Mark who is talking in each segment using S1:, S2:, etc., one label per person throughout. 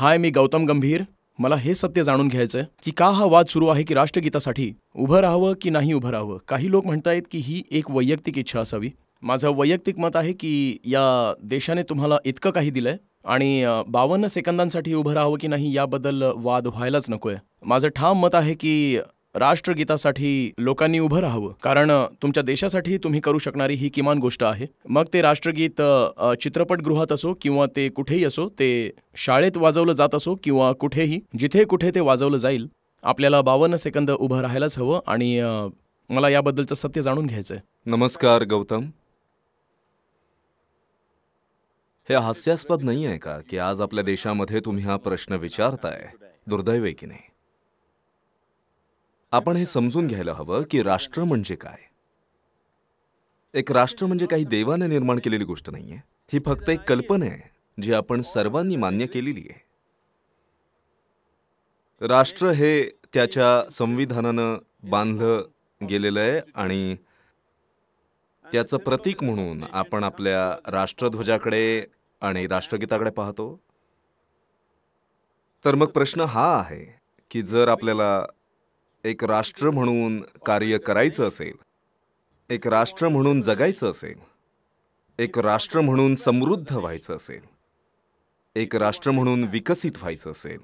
S1: हाय मी गौतम गंभीर मला हे सत्य जाणून घ्यायचं की का हा वाद सुरू आहे की राष्ट्रगीतासाठी उभं राहावं की नाही उभं राहावं काही लोक आहेत की ही एक वैयक्तिक इच्छा असावी माझं वैयक्तिक मत आहे की या देशाने तुम्हाला इतकं काही दिलंय आणि बावन्न सेकंदांसाठी उभं राहावं की नाही याबद्दल वाद व्हायलाच नकोय माझं ठाम मत आहे की राष्ट्रगीतासाठी लोकांनी उभं राहावं कारण तुमच्या देशासाठी तुम्ही करू शकणारी ही किमान गोष्ट आहे मग ते राष्ट्रगीत चित्रपटगृहात असो किंवा ते कुठेही असो ते शाळेत वाजवलं जात असो किंवा कुठेही जिथे कुठे ते वाजवलं जाईल आपल्याला बावन्न सेकंद उभं राहायलाच हवं आणि मला याबद्दलचं सत्य जाणून घ्यायचं आहे
S2: नमस्कार गौतम हे हास्यास्पद नाही आहे का की आज आपल्या देशामध्ये तुम्ही हा प्रश्न विचारताय दुर्दैव आहे की नाही आपण हे समजून घ्यायला हवं की राष्ट्र म्हणजे काय एक राष्ट्र म्हणजे काही देवाने निर्माण केलेली गोष्ट नाहीये ही फक्त एक कल्पना आहे जी आपण सर्वांनी मान्य केलेली आहे राष्ट्र हे त्याच्या संविधानानं बांधलं गेलेलं आहे आणि त्याचं प्रतीक म्हणून आपण आपल्या राष्ट्रध्वजाकडे आणि राष्ट्रगीताकडे पाहतो तर मग प्रश्न हा आहे की जर आपल्याला एक राष्ट्र म्हणून कार्य करायचं असेल एक राष्ट्र म्हणून जगायचं असेल एक राष्ट्र म्हणून समृद्ध व्हायचं असेल एक राष्ट्र म्हणून विकसित व्हायचं असेल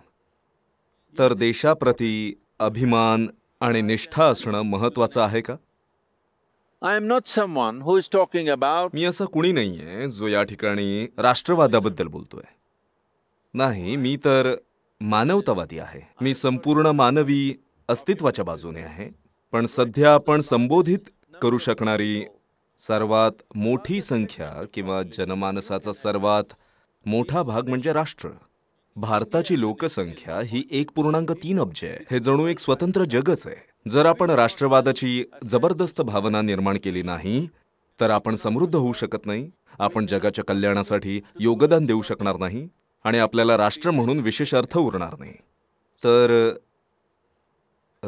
S2: तर देशाप्रती अभिमान आणि निष्ठा असणं महत्वाचं आहे का I am not one who is talking about me असं कुणी नाही आहे जो या ठिकाणी राष्ट्रवादाबद्दल बोलतोय नाही मी तर मानवतावादी आहे मी संपूर्ण मानवी अस्तित्वाच्या बाजूने आहे पण सध्या आपण संबोधित करू शकणारी सर्वात मोठी संख्या किंवा जनमानसाचा सर्वात मोठा भाग म्हणजे राष्ट्र भारताची लोकसंख्या ही एक पूर्णांक तीन अब्ज आहे हे जणू एक स्वतंत्र जगच आहे जर आपण राष्ट्रवादाची जबरदस्त भावना निर्माण केली नाही तर आपण समृद्ध होऊ शकत नाही आपण जगाच्या कल्याणासाठी योगदान देऊ शकणार नाही आणि आपल्याला राष्ट्र म्हणून विशेष अर्थ उरणार नाही तर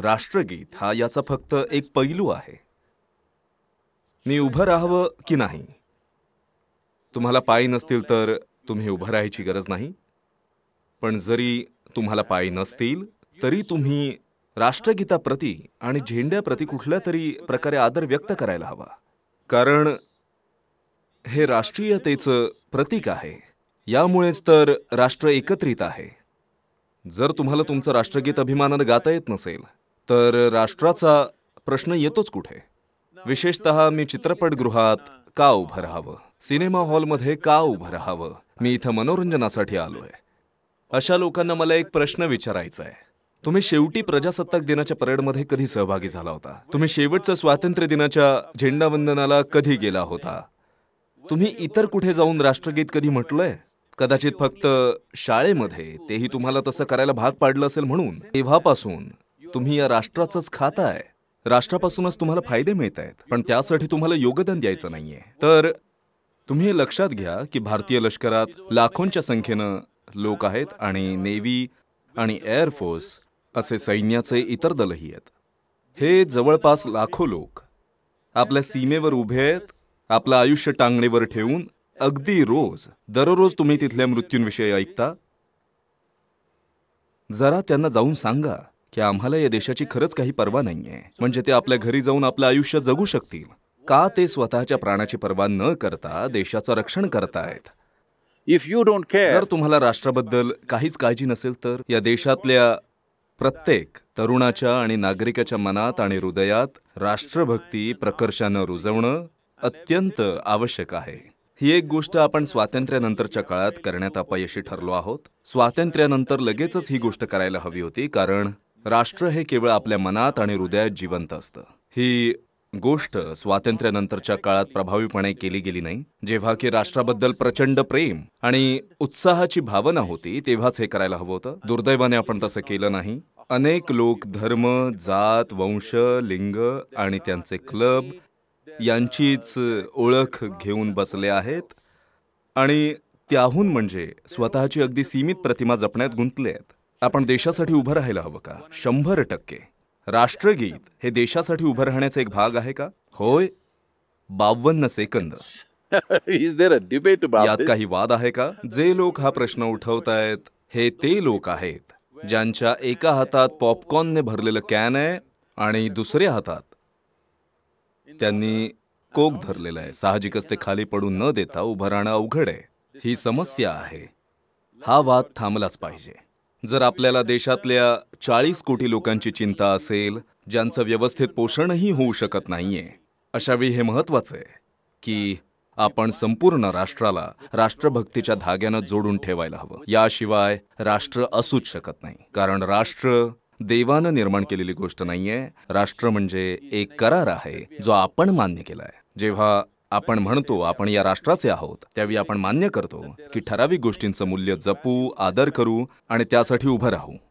S2: राष्ट्रगीत हा याचा फक्त एक पैलू आहे मी उभं राहावं की नाही तुम्हाला पायी नसतील तर तुम्ही उभं राहायची गरज नाही पण जरी तुम्हाला पायी नसतील तरी तुम्ही राष्ट्रगीताप्रती आणि झेंड्याप्रती कुठल्या तरी प्रकारे आदर व्यक्त करायला हवा कारण हे राष्ट्रीयतेचं प्रतीक आहे यामुळेच तर राष्ट्र एकत्रित आहे जर तुम्हाला तुमचं राष्ट्रगीत अभिमानानं गाता येत नसेल तर राष्ट्राचा प्रश्न येतोच कुठे विशेषत मी चित्रपटगृहात का उभं राहावं सिनेमा हॉलमध्ये का उभं राहावं मी इथं मनोरंजनासाठी आलोय अशा लोकांना मला एक प्रश्न विचारायचा आहे तुम्ही शेवटी प्रजासत्ताक दिनाच्या परेडमध्ये कधी सहभागी झाला होता तुम्ही शेवटचं स्वातंत्र्य दिनाच्या झेंडावंदनाला कधी गेला होता तुम्ही इतर कुठे जाऊन राष्ट्रगीत कधी म्हटलंय कदाचित फक्त शाळेमध्ये तेही तुम्हाला तसं करायला भाग पाडलं असेल म्हणून तेव्हापासून तुम्ही या राष्ट्राचंच खात आहे राष्ट्रापासूनच तुम्हाला फायदे मिळत आहेत पण त्यासाठी तुम्हाला योगदान द्यायचं नाहीये तर तुम्ही हे लक्षात घ्या की भारतीय लष्करात लाखोंच्या संख्येनं लोक आहेत आणि नेव्ही आणि एअरफोर्स असे सैन्याचे इतर दलही आहेत हे जवळपास लाखो लोक आपल्या सीमेवर उभे आहेत आपलं आयुष्य टांगणीवर ठेवून अगदी रोज दररोज तुम्ही तिथल्या मृत्यूंविषयी ऐकता जरा त्यांना जाऊन सांगा की आम्हाला या देशाची खरंच काही पर्वा नाहीये म्हणजे ते आपल्या घरी जाऊन आपलं आयुष्य जगू शकतील का ते स्वतःच्या प्राणाची पर्वा न करता देशाचं रक्षण करतायत इफ यू डोंट केअर जर तुम्हाला राष्ट्राबद्दल काहीच काळजी नसेल तर या देशातल्या प्रत्येक तरुणाच्या आणि नागरिकाच्या मनात आणि हृदयात राष्ट्रभक्ती प्रकर्षानं रुजवणं अत्यंत आवश्यक आहे ही एक गोष्ट आपण स्वातंत्र्यानंतरच्या काळात करण्यात अपयशी ठरलो आहोत स्वातंत्र्यानंतर लगेचच ही गोष्ट करायला हवी होती कारण राष्ट्र हे केवळ आपल्या मनात आणि हृदयात जिवंत असतं ही गोष्ट स्वातंत्र्यानंतरच्या काळात प्रभावीपणे केली गेली नाही जेव्हा की राष्ट्राबद्दल प्रचंड प्रेम आणि उत्साहाची भावना होती तेव्हाच हे करायला हवं होतं दुर्दैवाने आपण तसं केलं नाही अनेक लोक धर्म जात वंश लिंग आणि त्यांचे क्लब यांचीच ओळख घेऊन बसले आहेत आणि त्याहून म्हणजे स्वतःची अगदी सीमित प्रतिमा जपण्यात गुंतले आहेत आपण देशासाठी उभं राहायला हवं का शंभर टक्के राष्ट्रगीत हे देशासाठी उभं राहण्याचा एक भाग आहे का होय बावन्न सेकंद यात काही वाद आहे का जे लोक हा प्रश्न उठवतायत हे ते लोक आहेत ज्यांच्या एका हातात पॉपकॉर्नने भरलेलं कॅन आहे आणि दुसऱ्या हातात त्यांनी कोक धरलेलं आहे साहजिकच ते खाली पडू न देता उभं राहणं अवघड आहे ही समस्या आहे हा वाद थांबलाच पाहिजे जर आपल्याला देशातल्या चाळीस कोटी लोकांची चिंता असेल ज्यांचं व्यवस्थित पोषणही होऊ शकत नाहीये अशावेळी हे महत्वाचं आहे की आपण संपूर्ण राष्ट्राला राष्ट्रभक्तीच्या धाग्यानं जोडून ठेवायला हवं याशिवाय राष्ट्र असूच शकत नाही कारण राष्ट्र देवानं निर्माण केलेली गोष्ट नाहीये राष्ट्र म्हणजे एक करार आहे जो आपण मान्य केलाय जेव्हा आपण म्हणतो आपण या राष्ट्राचे आहोत त्यावेळी आपण मान्य करतो की ठराविक गोष्टींचं मूल्य जपू आदर करू आणि त्यासाठी उभं राहू